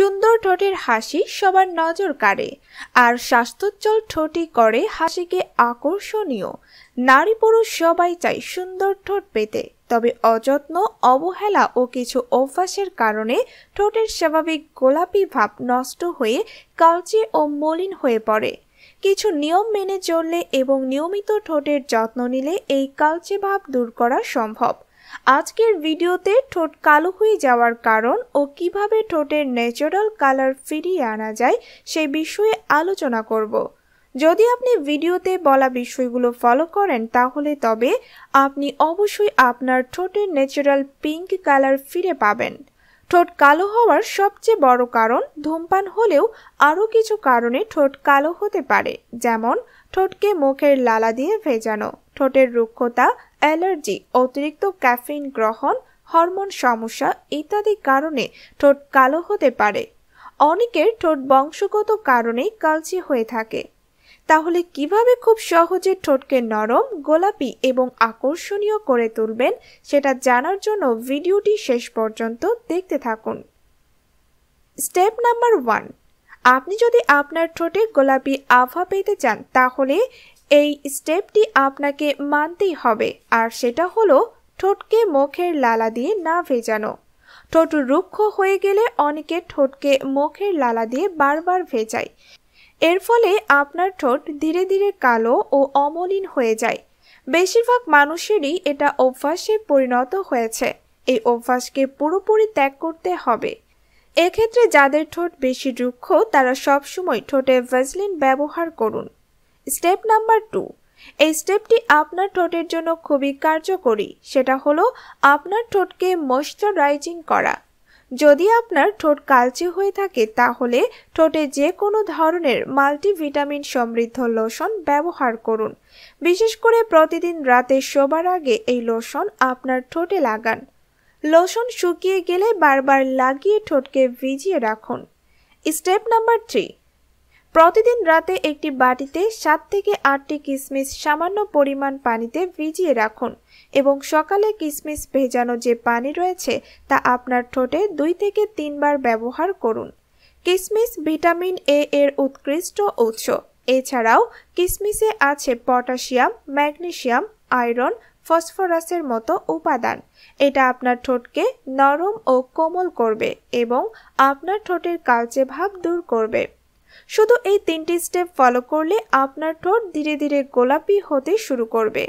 সুন্দর ঠোঁটের হাসি সবার নজর কাড়ে আর স্বাস্থ্যোজ্জ্বল ঠোঁটি করে হাসিকে আকর্ষণীয় নারী পুরুষ সবাই চায় সুন্দর ঠোঁট পেতে তবে অযত্ন অবহেলা ও কিছু অভ্যাসের কারণে ঠোঁটের স্বাভাবিক গোলাপি ভাব নষ্ট হয়ে কালচে ও মলিন হয়ে পড়ে কিছু নিয়ম মেনে চললে এবং নিয়মিত ঠোঁটের যত্ন নিলে এই কালচে ভাব দূর করা সম্ভব আজকের ভিডিওতে ঠোঁট কালো হয়ে যাওয়ার কারণ ও কিভাবে ঠোঁটের ন্যাচারাল কালার ফিরিয়ে আনা যায় সেই বিষয়ে আলোচনা করব যদি আপনি ভিডিওতে বলা বিষয়গুলো ফলো করেন তাহলে তবে আপনি অবশ্যই আপনার ঠোঁটের ন্যাচারাল পিঙ্ক কালার ফিরে পাবেন ঠোঁট কালো হওয়ার সবচেয়ে বড় কারণ ধূমপান হলেও আরও কিছু কারণে ঠোঁট কালো হতে পারে যেমন ঠোঁটকে মুখের লালা দিয়ে ভেজানো ঠোঁটের রুক্ষতা অ্যালার্জি অতিরিক্ত ক্যাফিন গ্রহণ হরমোন সমস্যা ইত্যাদি কারণে ঠোঁট কালো হতে পারে অনেকের ঠোঁট বংশগত কারণেই কালচে হয়ে থাকে তাহলে কিভাবে খুব সহজে ঠোঁটকে নরম গোলাপি এবং আকর্ষণীয় করে তুলবেন সেটা জানার জন্য ভিডিওটি শেষ পর্যন্ত দেখতে থাকুন স্টেপ নাম্বার ওয়ান আপনি যদি আপনার ঠোঁটে গোলাপি আভা পেতে চান তাহলে এই স্টেপটি আপনাকে মানতেই হবে আর সেটা হলো ঠোঁটকে মুখের লালা দিয়ে না ভেজানো ঠোঁট রুক্ষ হয়ে গেলে অনেকে ঠোঁটকে মুখের লালা দিয়ে বারবার ভেজায় এর ফলে আপনার ঠোঁট ধীরে ধীরে কালো ও অমলিন হয়ে যায় বেশিরভাগ মানুষেরই এটা অভ্যাসে পরিণত হয়েছে এই অভ্যাসকে পুরোপুরি ত্যাগ করতে হবে এক্ষেত্রে যাদের ঠোঁট বেশি রুক্ষ তারা সবসময় ঠোঁটে ভ্যাজলিন ব্যবহার করুন স্টেপ নাম্বার টু এই স্টেপটি আপনার ঠোঁটের জন্য খুবই কার্যকরী সেটা হলো আপনার ঠোঁটকে ময়শ্চারাইজিং করা যদি আপনার ঠোঁট কালচে হয়ে থাকে তাহলে ঠোঁটে যে কোনো ধরনের মাল্টিভিটামিন সমৃদ্ধ লোশন ব্যবহার করুন বিশেষ করে প্রতিদিন রাতে শোবার আগে এই লোশন আপনার ঠোঁটে লাগান লোশন শুকিয়ে গেলে বারবার লাগিয়ে ঠোঁটকে ভিজিয়ে রাখুন স্টেপ নাম্বার থ্রি প্রতিদিন রাতে একটি বাটিতে সাত থেকে আটটি কিসমিস সামান্য পরিমাণ পানিতে ভিজিয়ে রাখুন এবং সকালে কিসমিস ভেজানো যে পানি রয়েছে তা আপনার ঠোঁটে দুই থেকে তিনবার ব্যবহার করুন কিসমিস ভিটামিন এ এর উৎকৃষ্ট উৎস এছাড়াও কিসমিসে আছে পটাশিয়াম ম্যাগনেশিয়াম আয়রন ফসফরাসের মতো উপাদান এটা আপনার ঠোঁটকে নরম ও কোমল করবে এবং আপনার ঠোঁটের কালচে ভাব দূর করবে শুধু এই তিনটি স্টেপ ফলো করলে আপনার ঠোঁট ধীরে ধীরে গোলাপি হতে শুরু করবে